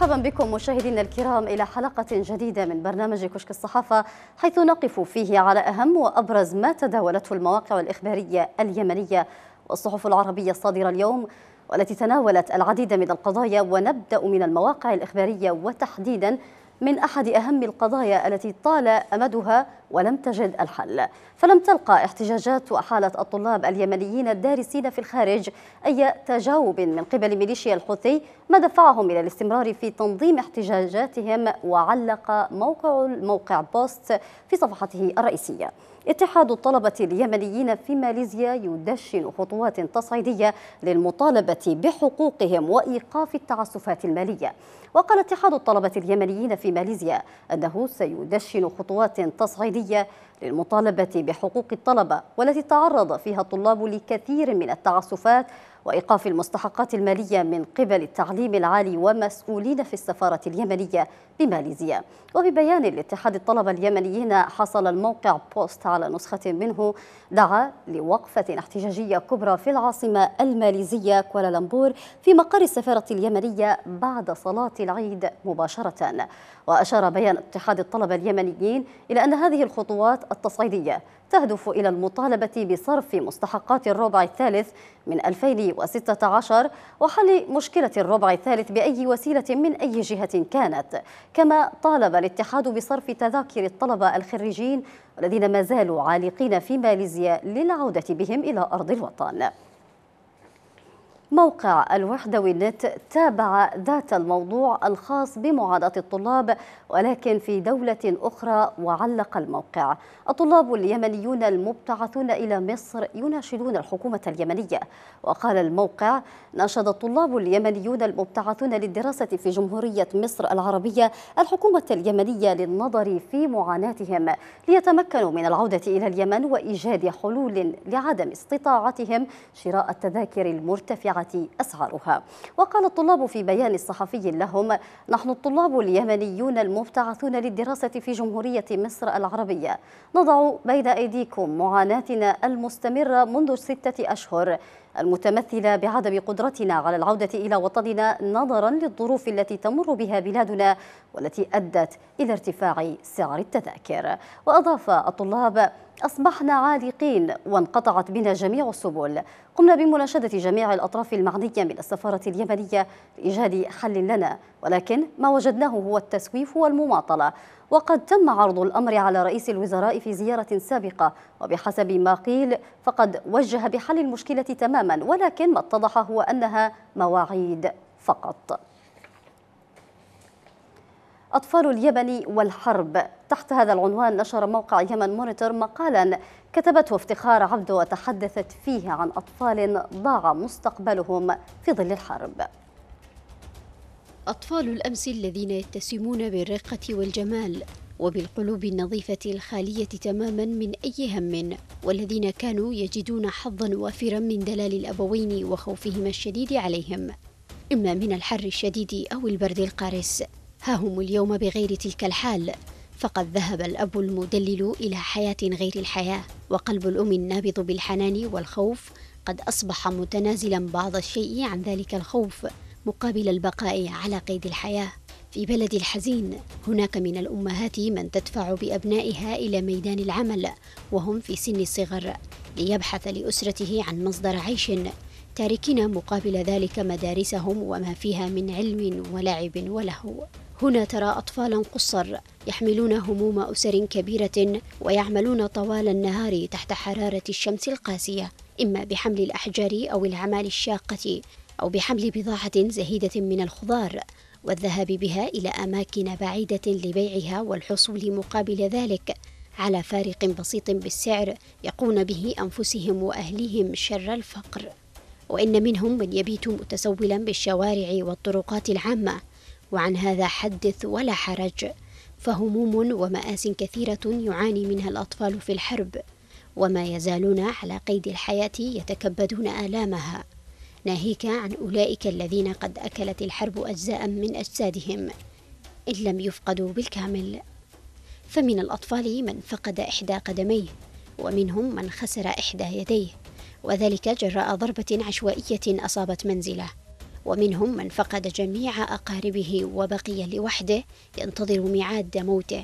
مرحبا بكم مشاهدينا الكرام إلى حلقة جديدة من برنامج كشك الصحافة حيث نقف فيه على أهم وأبرز ما تداولته المواقع الإخبارية اليمنية والصحف العربية الصادرة اليوم والتي تناولت العديد من القضايا ونبدأ من المواقع الإخبارية وتحديدا من أحد أهم القضايا التي طال أمدها ولم تجد الحل فلم تلقى احتجاجات وأحالة الطلاب اليمنيين الدارسين في الخارج أي تجاوب من قبل ميليشيا الحوثي ما دفعهم إلى الاستمرار في تنظيم احتجاجاتهم وعلق موقع الموقع بوست في صفحته الرئيسية اتحاد الطلبة اليمنيين في ماليزيا يدشن خطوات تصعيدية للمطالبة بحقوقهم وإيقاف التعسفات المالية وقال اتحاد الطلبة اليمنيين في ماليزيا أنه سيدشن خطوات تصعيدية للمطالبة بحقوق الطلبة والتي تعرض فيها الطلاب لكثير من التعسفات وإيقاف المستحقات المالية من قبل التعليم العالي ومسؤولين في السفارة اليمنية بماليزيا وببيان لاتحاد الطلبة اليمنيين حصل الموقع بوست على نسخة منه دعا لوقفة احتجاجية كبرى في العاصمة الماليزية كوالالمبور في مقر السفارة اليمنية بعد صلاة العيد مباشرة وأشار بيان اتحاد الطلبة اليمنيين إلى أن هذه الخطوات التصعيدية تهدف إلى المطالبة بصرف مستحقات الربع الثالث من 2016 وحل مشكلة الربع الثالث بأي وسيلة من أي جهة كانت كما طالب الاتحاد بصرف تذاكر الطلبة الخريجين الذين ما زالوا عالقين في ماليزيا للعودة بهم إلى أرض الوطن موقع الوحدوي نت تابع ذات الموضوع الخاص بمعاناة الطلاب ولكن في دولة أخرى وعلق الموقع الطلاب اليمنيون المبتعثون إلى مصر يناشدون الحكومة اليمنية وقال الموقع ناشد الطلاب اليمنيون المبتعثون للدراسة في جمهورية مصر العربية الحكومة اليمنية للنظر في معاناتهم ليتمكنوا من العودة إلى اليمن وإيجاد حلول لعدم استطاعتهم شراء التذاكر المرتفعة أسعارها وقال الطلاب في بيان صحفي لهم نحن الطلاب اليمنيون المبتعثون للدراسة في جمهورية مصر العربية نضع بين أيديكم معاناتنا المستمرة منذ ستة أشهر المتمثلة بعدم قدرتنا على العودة إلى وطننا نظرا للظروف التي تمر بها بلادنا والتي أدت إلى ارتفاع سعر التذاكر وأضاف الطلاب أصبحنا عالقين وانقطعت بنا جميع السبل قمنا بمناشدة جميع الأطراف المعنية من السفارة اليمنية لإيجاد حل لنا ولكن ما وجدناه هو التسويف والمماطلة وقد تم عرض الأمر على رئيس الوزراء في زيارة سابقة وبحسب ما قيل فقد وجه بحل المشكلة تماما ولكن ما اتضح هو أنها مواعيد فقط أطفال اليمن والحرب تحت هذا العنوان نشر موقع يمن مونيتور مقالا كتبته افتخار عبده وتحدثت فيه عن أطفال ضاع مستقبلهم في ظل الحرب أطفال الأمس الذين يتسمون بالرقة والجمال وبالقلوب النظيفة الخالية تماما من أي هم والذين كانوا يجدون حظا وافرا من دلال الأبوين وخوفهما الشديد عليهم إما من الحر الشديد أو البرد القارس ها هم اليوم بغير تلك الحال فقد ذهب الأب المدلل إلى حياة غير الحياة وقلب الأم النابض بالحنان والخوف قد أصبح متنازلا بعض الشيء عن ذلك الخوف مقابل البقاء على قيد الحياة في بلد الحزين هناك من الأمهات من تدفع بأبنائها إلى ميدان العمل وهم في سن الصغر ليبحث لأسرته عن مصدر عيش تاركين مقابل ذلك مدارسهم وما فيها من علم ولعب ولهو هنا ترى أطفالا قصر يحملون هموم أسر كبيرة ويعملون طوال النهار تحت حرارة الشمس القاسية إما بحمل الأحجار أو العمال الشاقة أو بحمل بضاعة زهيدة من الخضار والذهاب بها إلى أماكن بعيدة لبيعها والحصول مقابل ذلك على فارق بسيط بالسعر يقون به أنفسهم وأهلهم شر الفقر وإن منهم من يبيت متسولا بالشوارع والطرقات العامة وعن هذا حدث ولا حرج فهموم ومآس كثيرة يعاني منها الأطفال في الحرب وما يزالون على قيد الحياة يتكبدون آلامها ناهيك عن أولئك الذين قد أكلت الحرب أجزاء من أجسادهم إن لم يفقدوا بالكامل فمن الأطفال من فقد إحدى قدميه ومنهم من خسر إحدى يديه وذلك جراء ضربة عشوائية أصابت منزله ومنهم من فقد جميع أقاربه وبقي لوحده ينتظر ميعاد موته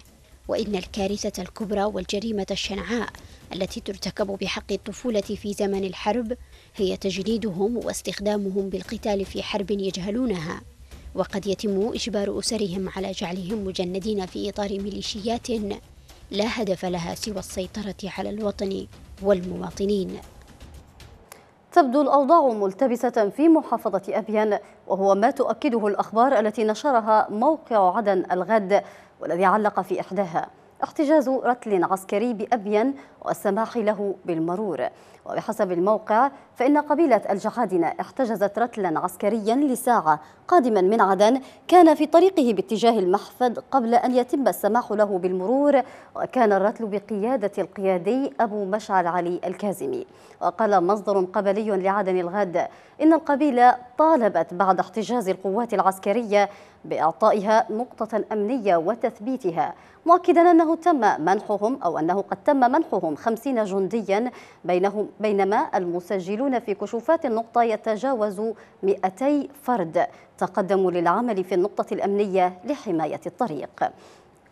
وإن الكارثة الكبرى والجريمة الشنعاء التي ترتكب بحق الطفولة في زمن الحرب هي تجنيدهم واستخدامهم بالقتال في حرب يجهلونها وقد يتم إجبار أسرهم على جعلهم مجندين في إطار ميليشيات لا هدف لها سوى السيطرة على الوطن والمواطنين تبدو الأوضاع ملتبسة في محافظة أبيان وهو ما تؤكده الأخبار التي نشرها موقع عدن الغد والذي علق في إحداها احتجاز رتل عسكري بأبين والسماح له بالمرور وبحسب الموقع فإن قبيلة الجحادنة احتجزت رتلا عسكريا لساعة قادما من عدن كان في طريقه باتجاه المحفد قبل أن يتم السماح له بالمرور وكان الرتل بقيادة القيادي أبو مشعل علي الكازمي وقال مصدر قبلي لعدن الغد إن القبيلة طالبت بعد احتجاز القوات العسكرية بإعطائها نقطة أمنية وتثبيتها مؤكدا أنه تم منحهم أو أنه قد تم منحهم خمسين جنديا بينهم بينما المسجلون في كشوفات النقطة يتجاوز 200 فرد تقدموا للعمل في النقطة الأمنية لحماية الطريق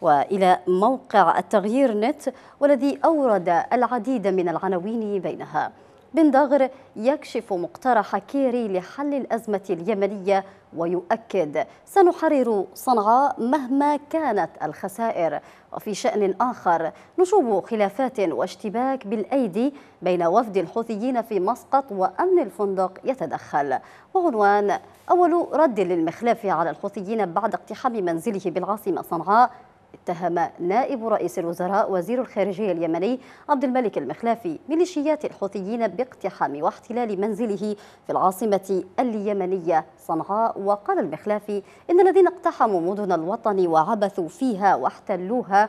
وإلى موقع التغيير نت والذي أورد العديد من العناوين بينها بن داغر يكشف مقترح كيري لحل الأزمة اليمنية ويؤكد سنحرر صنعاء مهما كانت الخسائر وفي شأن آخر نشوب خلافات واشتباك بالأيدي بين وفد الحوثيين في مسقط وأمن الفندق يتدخل وعنوان أول رد للمخلاف على الحوثيين بعد اقتحام منزله بالعاصمة صنعاء اتهم نائب رئيس الوزراء وزير الخارجية اليمني عبد الملك المخلافي ميليشيات الحوثيين باقتحام واحتلال منزله في العاصمة اليمنية صنعاء وقال المخلافي إن الذين اقتحموا مدن الوطن وعبثوا فيها واحتلوها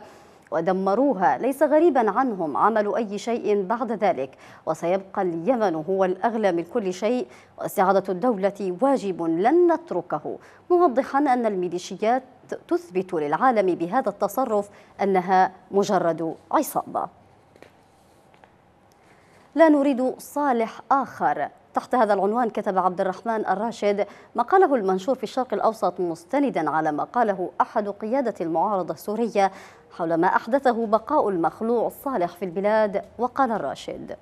ودمروها ليس غريبا عنهم عمل أي شيء بعد ذلك وسيبقى اليمن هو الأغلى من كل شيء واستعادة الدولة واجب لن نتركه موضحا أن الميليشيات تثبت للعالم بهذا التصرف أنها مجرد عصابة لا نريد صالح آخر تحت هذا العنوان كتب عبد الرحمن الراشد مقاله المنشور في الشرق الأوسط مستندا على ما قاله أحد قيادة المعارضة السورية حول ما أحدثه بقاء المخلوع الصالح في البلاد وقال الراشد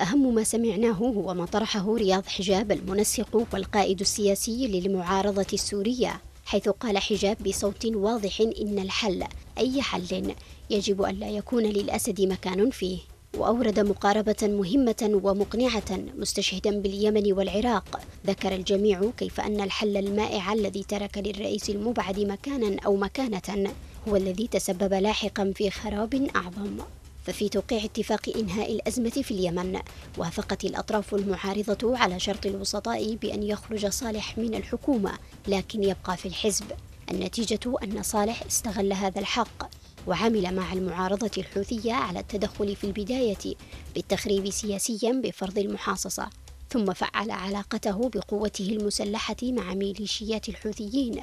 أهم ما سمعناه هو ما طرحه رياض حجاب المنسق والقائد السياسي للمعارضة السورية حيث قال حجاب بصوت واضح إن الحل أي حل يجب أن لا يكون للأسد مكان فيه وأورد مقاربة مهمة ومقنعة مستشهدا باليمن والعراق ذكر الجميع كيف أن الحل المائع الذي ترك للرئيس المبعد مكانا أو مكانة هو الذي تسبب لاحقا في خراب أعظم ففي توقيع اتفاق إنهاء الأزمة في اليمن وافقت الأطراف المعارضة على شرط الوسطاء بأن يخرج صالح من الحكومة لكن يبقى في الحزب النتيجة أن صالح استغل هذا الحق وعمل مع المعارضة الحوثية على التدخل في البداية بالتخريب سياسيا بفرض المحاصصة ثم فعل علاقته بقوته المسلحة مع ميليشيات الحوثيين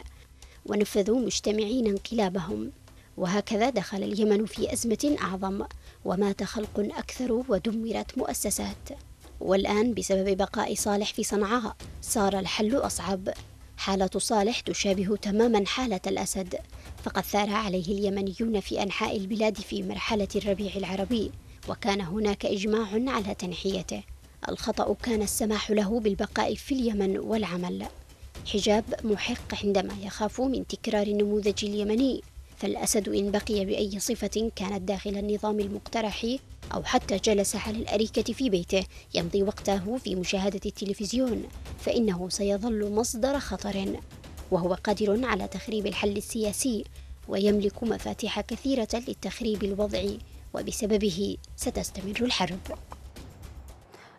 ونفذوا مجتمعين انقلابهم وهكذا دخل اليمن في أزمة أعظم ومات خلق أكثر ودمرت مؤسسات والآن بسبب بقاء صالح في صنعاء صار الحل أصعب حالة صالح تشابه تماما حالة الأسد فقد ثار عليه اليمنيون في أنحاء البلاد في مرحلة الربيع العربي وكان هناك إجماع على تنحيته الخطأ كان السماح له بالبقاء في اليمن والعمل حجاب محق عندما يخاف من تكرار النموذج اليمني فالأسد إن بقي بأي صفة كانت داخل النظام المقترح أو حتى جلس على الأريكة في بيته يمضي وقته في مشاهدة التلفزيون فإنه سيظل مصدر خطر وهو قادر على تخريب الحل السياسي ويملك مفاتيح كثيرة للتخريب الوضعي وبسببه ستستمر الحرب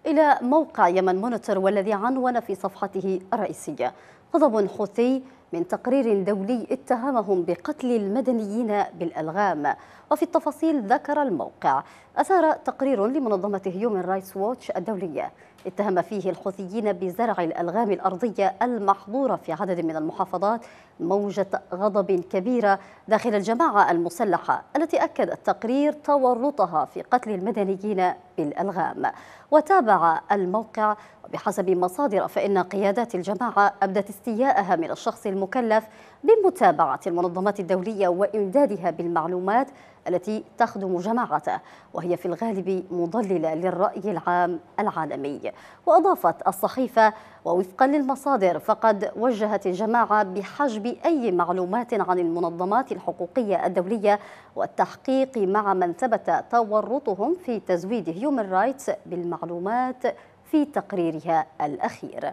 إلى موقع يمن مونيتور والذي عنون في صفحته الرئيسية غضب حوثي من تقرير دولي اتهمهم بقتل المدنيين بالألغام وفي التفاصيل ذكر الموقع أثار تقرير لمنظمة هيومن رايتس ووتش الدولية اتهم فيه الحوثيين بزرع الألغام الأرضية المحظورة في عدد من المحافظات موجة غضب كبيرة داخل الجماعة المسلحة التي أكد التقرير تورطها في قتل المدنيين بالألغام وتابع الموقع بحسب مصادر فإن قيادات الجماعة أبدت استياءها من الشخص المكلف بمتابعة المنظمات الدولية وإمدادها بالمعلومات التي تخدم جماعته وهي في الغالب مضللة للرأي العام العالمي وأضافت الصحيفة ووفقا للمصادر فقد وجهت الجماعة بحجب أي معلومات عن المنظمات الحقوقية الدولية والتحقيق مع من ثبت تورطهم في تزويد هيومن رايتس بالمعلومات في تقريرها الأخير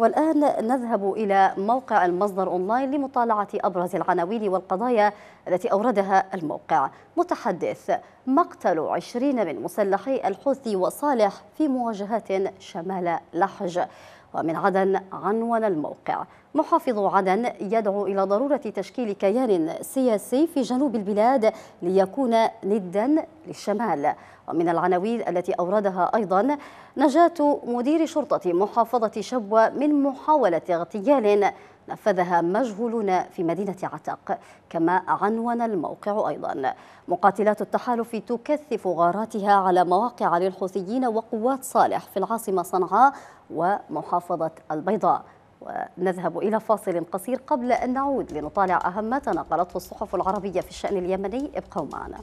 والآن نذهب إلى موقع المصدر أونلاين لمطالعة أبرز العناوين والقضايا التي أوردها الموقع متحدث مقتل عشرين من مسلحي الحوثي وصالح في مواجهات شمال لحج ومن عدن عنون الموقع محافظ عدن يدعو إلى ضرورة تشكيل كيان سياسي في جنوب البلاد ليكون ندا للشمال ومن العناوين التي أوردها أيضا نجاة مدير شرطة محافظة شبوة من محاولة اغتيال نفذها مجهولون في مدينة عتق كما عنون الموقع أيضا مقاتلات التحالف تكثف غاراتها على مواقع للحوثيين وقوات صالح في العاصمة صنعاء ومحافظة البيضاء ونذهب إلى فاصل قصير قبل أن نعود لنطالع أهم ما تناقلته الصحف العربية في الشأن اليمني ابقوا معنا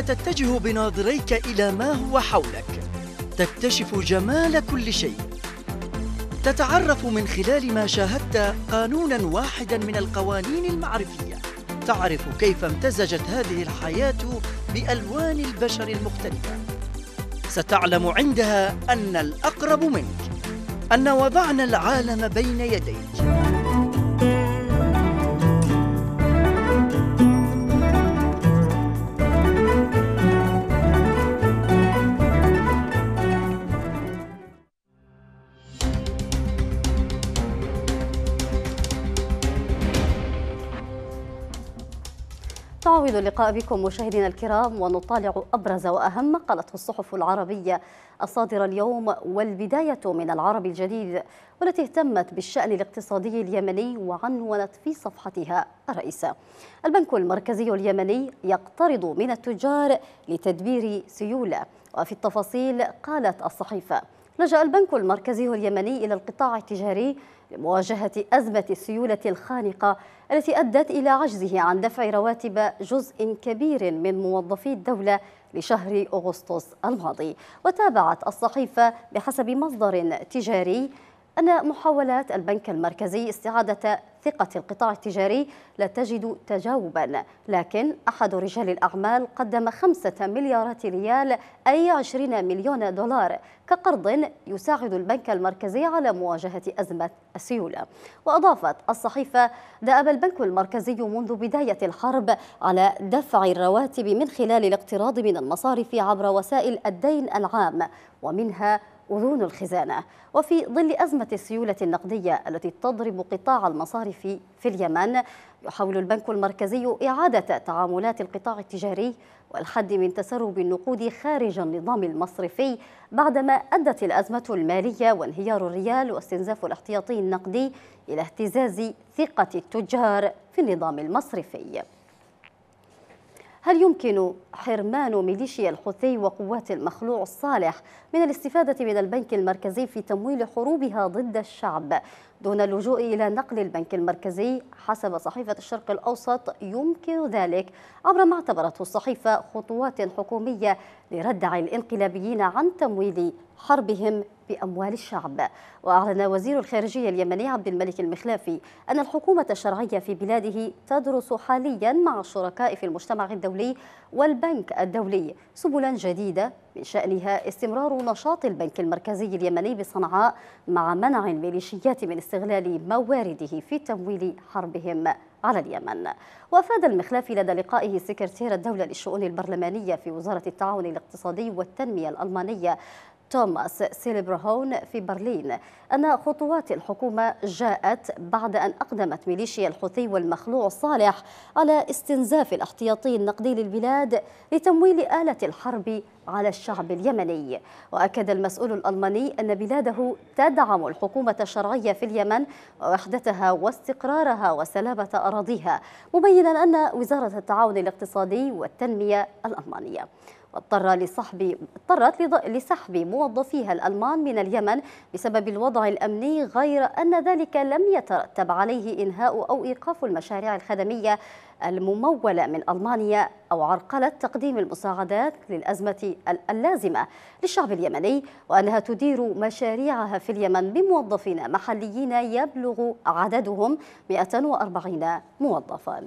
تتجه بناظريك إلى ما هو حولك تكتشف جمال كل شيء تتعرف من خلال ما شاهدت قانونا واحدا من القوانين المعرفية تعرف كيف امتزجت هذه الحياة بألوان البشر المختلفة ستعلم عندها أن الأقرب منك أن وضعنا العالم بين يديك نعود اللقاء بكم مشاهدينا الكرام ونطالع أبرز وأهم ما قالته الصحف العربية الصادرة اليوم والبداية من العرب الجديد والتي اهتمت بالشأن الاقتصادي اليمني وعنونت في صفحتها الرئيسه. البنك المركزي اليمني يقترض من التجار لتدبير سيولة وفي التفاصيل قالت الصحيفة لجأ البنك المركزي اليمني إلى القطاع التجاري لمواجهة أزمة السيولة الخانقة التي أدت إلى عجزه عن دفع رواتب جزء كبير من موظفي الدولة لشهر أغسطس الماضي وتابعت الصحيفة بحسب مصدر تجاري أن محاولات البنك المركزي استعادة ثقة القطاع التجاري لا تجد تجاوبا لكن أحد رجال الأعمال قدم خمسة مليارات ريال أي 20 مليون دولار كقرض يساعد البنك المركزي على مواجهة أزمة السيولة وأضافت الصحيفة دأب البنك المركزي منذ بداية الحرب على دفع الرواتب من خلال الاقتراض من المصارف عبر وسائل الدين العام ومنها أذون الخزانة وفي ظل أزمة السيولة النقدية التي تضرب قطاع المصارف في اليمن يحاول البنك المركزي إعادة تعاملات القطاع التجاري والحد من تسرب النقود خارج النظام المصرفي بعدما أدت الأزمة المالية وانهيار الريال واستنزاف الاحتياطي النقدي إلى اهتزاز ثقة التجار في النظام المصرفي هل يمكن حرمان ميليشيا الحوثي وقوات المخلوع الصالح من الاستفادة من البنك المركزي في تمويل حروبها ضد الشعب دون اللجوء إلى نقل البنك المركزي حسب صحيفة الشرق الأوسط يمكن ذلك عبر ما اعتبرته الصحيفة خطوات حكومية لردع الانقلابيين عن تمويل حربهم بأموال الشعب وأعلن وزير الخارجية اليمني عبد الملك المخلافي أن الحكومة الشرعية في بلاده تدرس حاليا مع الشركاء في المجتمع الدولي والبنك الدولي سبلا جديدة من شأنها استمرار نشاط البنك المركزي اليمني بصنعاء مع منع الميليشيات من استغلال موارده في تمويل حربهم على اليمن وأفاد المخلافي لدى لقائه سكرتير الدولة للشؤون البرلمانية في وزارة التعاون الاقتصادي والتنمية الألمانية توماس سيلبرهون في برلين أن خطوات الحكومة جاءت بعد أن أقدمت ميليشيا الحوثي والمخلوع صالح على استنزاف الاحتياطي النقدي للبلاد لتمويل آلة الحرب على الشعب اليمني وأكد المسؤول الألماني أن بلاده تدعم الحكومة الشرعية في اليمن ووحدتها واستقرارها وسلامة أراضيها مبينا أن وزارة التعاون الاقتصادي والتنمية الألمانية واضطر لسحب اضطرت لسحب موظفيها الألمان من اليمن بسبب الوضع الأمني غير أن ذلك لم يترتب عليه إنهاء أو إيقاف المشاريع الخدمية الممولة من ألمانيا أو عرقلة تقديم المساعدات للأزمة اللازمة للشعب اليمني وأنها تدير مشاريعها في اليمن بموظفين محليين يبلغ عددهم 140 موظفاً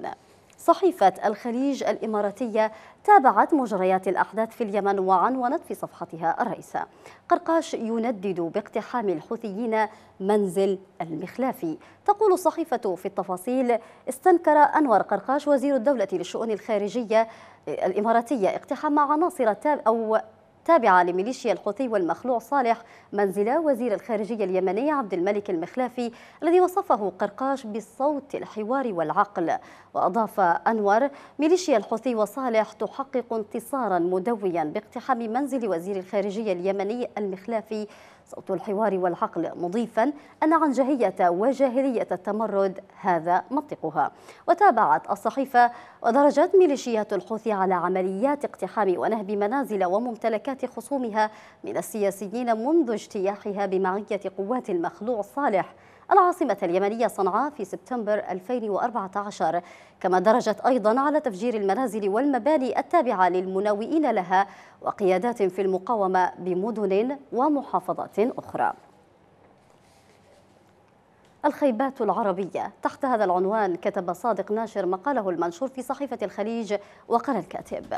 صحيفة الخليج الإماراتية تابعت مجريات الأحداث في اليمن وعنونت في صفحتها الرئيسة قرقاش يندد باقتحام الحوثيين منزل المخلافي تقول الصحيفة في التفاصيل استنكر أنور قرقاش وزير الدولة للشؤون الخارجية الإماراتية اقتحام عناصر أو تابعة لميليشيا الحوثي والمخلوع صالح منزل وزير الخارجية اليمني عبد الملك المخلافي الذي وصفه قرقاش بالصوت الحوار والعقل وأضاف أنور ميليشيا الحوثي وصالح تحقق انتصارا مدويا باقتحام منزل وزير الخارجية اليمني المخلافي صوت الحوار والعقل مضيفا أن عنجهية وجاهلية التمرد هذا منطقها وتابعت الصحيفة ودرجت ميليشيات الحوثي على عمليات اقتحام ونهب منازل وممتلكات خصومها من السياسيين منذ اجتياحها بمعية قوات المخلوع صالح العاصمة اليمنية صنعاء في سبتمبر 2014 كما درجت أيضا على تفجير المنازل والمباني التابعة للمناوئين لها وقيادات في المقاومة بمدن ومحافظات أخرى الخيبات العربية تحت هذا العنوان كتب صادق ناشر مقاله المنشور في صحيفة الخليج وقال الكاتب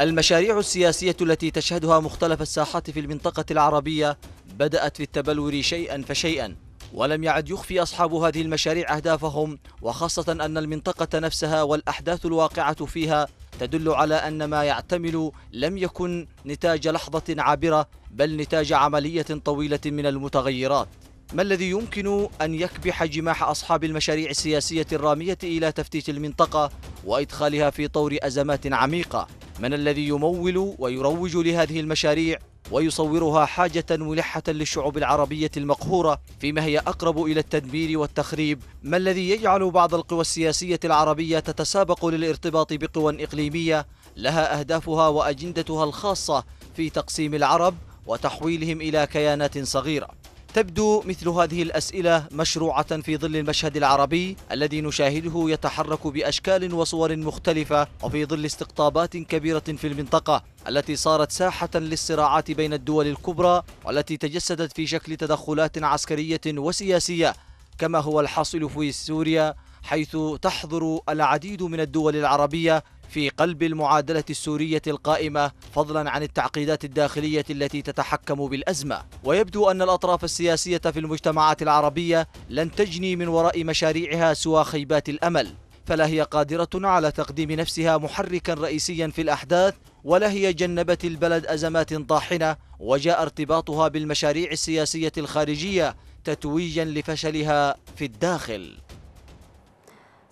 المشاريع السياسية التي تشهدها مختلف الساحات في المنطقة العربية بدأت في التبلور شيئا فشيئا ولم يعد يخفي أصحاب هذه المشاريع أهدافهم وخاصة أن المنطقة نفسها والأحداث الواقعة فيها تدل على أن ما يعتمل لم يكن نتاج لحظة عابرة بل نتاج عملية طويلة من المتغيرات ما الذي يمكن أن يكبح جماح أصحاب المشاريع السياسية الرامية إلى تفتيت المنطقة وإدخالها في طور أزمات عميقة؟ من الذي يمول ويروج لهذه المشاريع ويصورها حاجة ملحة للشعوب العربية المقهورة فيما هي أقرب إلى التدمير والتخريب ما الذي يجعل بعض القوى السياسية العربية تتسابق للارتباط بقوى إقليمية لها أهدافها وأجندتها الخاصة في تقسيم العرب وتحويلهم إلى كيانات صغيرة تبدو مثل هذه الأسئلة مشروعة في ظل المشهد العربي الذي نشاهده يتحرك بأشكال وصور مختلفة وفي ظل استقطابات كبيرة في المنطقة التي صارت ساحة للصراعات بين الدول الكبرى والتي تجسدت في شكل تدخلات عسكرية وسياسية كما هو الحاصل في سوريا حيث تحظر العديد من الدول العربية في قلب المعادلة السورية القائمة فضلا عن التعقيدات الداخلية التي تتحكم بالأزمة ويبدو أن الأطراف السياسية في المجتمعات العربية لن تجني من وراء مشاريعها سوى خيبات الأمل فلا هي قادرة على تقديم نفسها محركا رئيسيا في الأحداث ولا هي جنبت البلد أزمات طاحنة وجاء ارتباطها بالمشاريع السياسية الخارجية تتويجا لفشلها في الداخل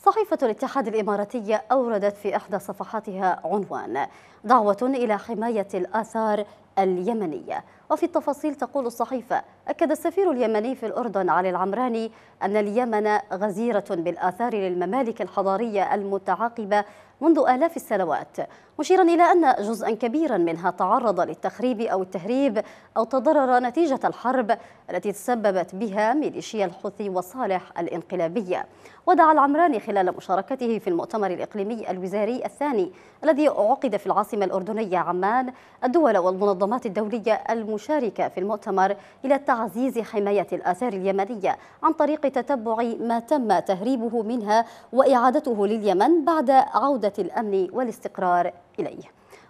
صحيفة الاتحاد الإماراتي أوردت في إحدى صفحاتها عنوان دعوة إلى حماية الآثار اليمنية وفي التفاصيل تقول الصحيفة أكد السفير اليمني في الأردن علي العمراني أن اليمن غزيرة بالآثار للممالك الحضارية المتعاقبة منذ آلاف السنوات مشيرا إلى أن جزءا كبيرا منها تعرض للتخريب أو التهريب أو تضرر نتيجة الحرب التي تسببت بها ميليشيا الحوثي وصالح الانقلابية ودعا العمراني خلال مشاركته في المؤتمر الإقليمي الوزاري الثاني الذي عقد في العاصمة الأردنية عمان الدول والمنظمات الدولية المشاركة في المؤتمر إلى تعزيز حماية الآثار اليمنية عن طريق تتبع ما تم تهريبه منها وإعادته لليمن بعد عودة الأمن والاستقرار إليه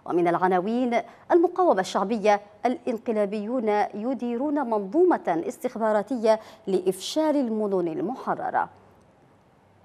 ومن العناوين المقاومة الشعبية الانقلابيون يديرون منظومة استخباراتية لإفشال المدن المحررة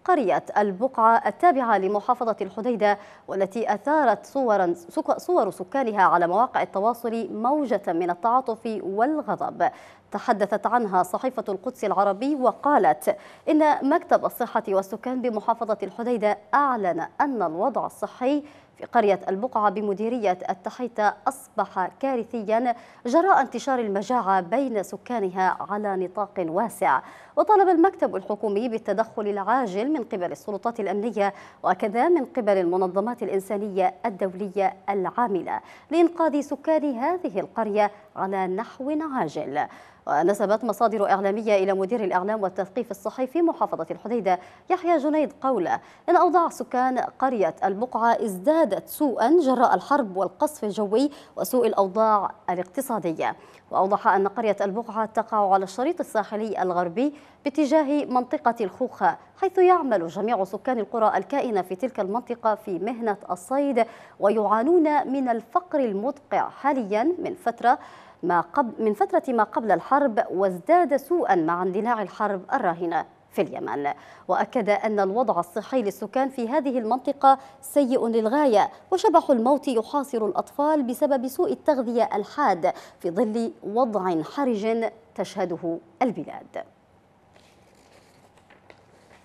قرية البقعة التابعة لمحافظة الحديدة والتي أثارت صورا صور سكانها على مواقع التواصل موجة من التعاطف والغضب تحدثت عنها صحيفة القدس العربي وقالت إن مكتب الصحة والسكان بمحافظة الحديدة أعلن أن الوضع الصحي في قرية البقعة بمديرية التحيطة أصبح كارثيا جراء انتشار المجاعة بين سكانها على نطاق واسع وطلب المكتب الحكومي بالتدخل العاجل من قبل السلطات الأمنية وكذا من قبل المنظمات الإنسانية الدولية العاملة لإنقاذ سكان هذه القرية على نحو عاجل ونسبت مصادر إعلامية إلى مدير الإعلام والتثقيف الصحي في محافظة الحديدة يحيى جنيد قوله إن أوضاع سكان قرية البقعة ازدادت سوءا جراء الحرب والقصف الجوي وسوء الأوضاع الاقتصادية وأوضح أن قرية البقعة تقع على الشريط الساحلي الغربي باتجاه منطقة الخوخة حيث يعمل جميع سكان القرى الكائنة في تلك المنطقة في مهنة الصيد ويعانون من الفقر المدقع حاليا من فترة ما قبل من فترة ما قبل الحرب وازداد سوءا مع اندلاع الحرب الراهنة في اليمن وأكد أن الوضع الصحي للسكان في هذه المنطقة سيء للغاية وشبح الموت يحاصر الأطفال بسبب سوء التغذية الحاد في ظل وضع حرج تشهده البلاد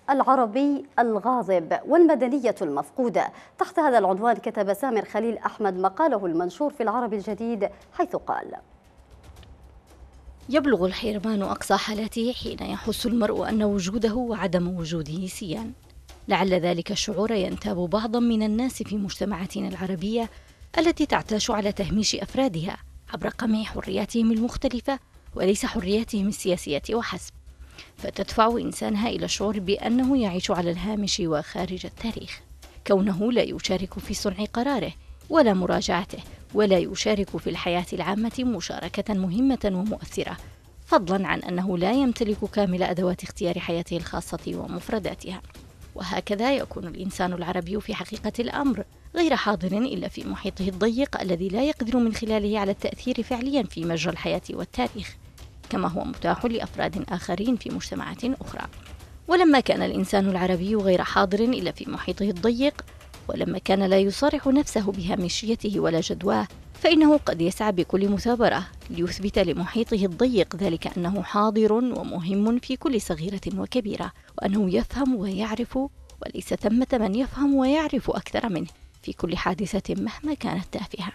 العربي الغاضب والمدنية المفقودة تحت هذا العنوان كتب سامر خليل أحمد مقاله المنشور في العرب الجديد حيث قال يبلغ الحرمان أقصى حالته حين يحس المرء أن وجوده وعدم وجوده سيان لعل ذلك الشعور ينتاب بعضا من الناس في مجتمعاتنا العربية التي تعتاش على تهميش أفرادها عبر قمع حرياتهم المختلفة وليس حرياتهم السياسية وحسب فتدفع إنسانها إلى الشعور بأنه يعيش على الهامش وخارج التاريخ كونه لا يشارك في صنع قراره ولا مراجعته ولا يشارك في الحياة العامة مشاركة مهمة ومؤثرة فضلا عن أنه لا يمتلك كامل أدوات اختيار حياته الخاصة ومفرداتها وهكذا يكون الإنسان العربي في حقيقة الأمر غير حاضر إلا في محيطه الضيق الذي لا يقدر من خلاله على التأثير فعليا في مجرى الحياة والتاريخ كما هو متاح لأفراد آخرين في مجتمعات أخرى ولما كان الإنسان العربي غير حاضر إلا في محيطه الضيق ولما كان لا يصارح نفسه بهامشيته ولا جدواه فإنه قد يسعى بكل مثابرة ليثبت لمحيطه الضيق ذلك أنه حاضر ومهم في كل صغيرة وكبيرة وأنه يفهم ويعرف وليس ثمة من يفهم ويعرف أكثر منه في كل حادثة مهما كانت تافهة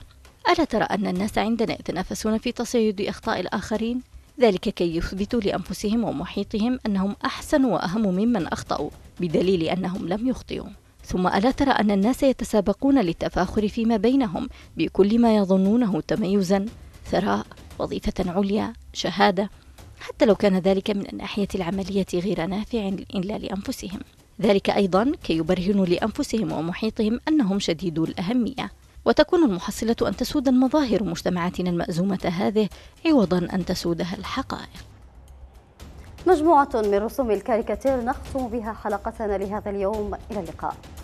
ألا ترى أن الناس عندنا يتنافسون في تصيد أخطاء الآخرين؟ ذلك كي يثبتوا لأنفسهم ومحيطهم أنهم أحسن وأهم ممن أخطأوا بدليل أنهم لم يخطئوا ثم ألا ترى أن الناس يتسابقون للتفاخر فيما بينهم بكل ما يظنونه تميزا ثراء وظيفة عليا شهادة حتى لو كان ذلك من الناحية العملية غير نافع إلا لأنفسهم ذلك أيضا كي يبرهنوا لأنفسهم ومحيطهم أنهم شديدو الأهمية وتكون المحصلة أن تسود المظاهر مجتمعاتنا المأزومة هذه عوضا أن تسودها الحقائق مجموعة من رسوم الكاريكاتير نختم بها حلقتنا لهذا اليوم إلى اللقاء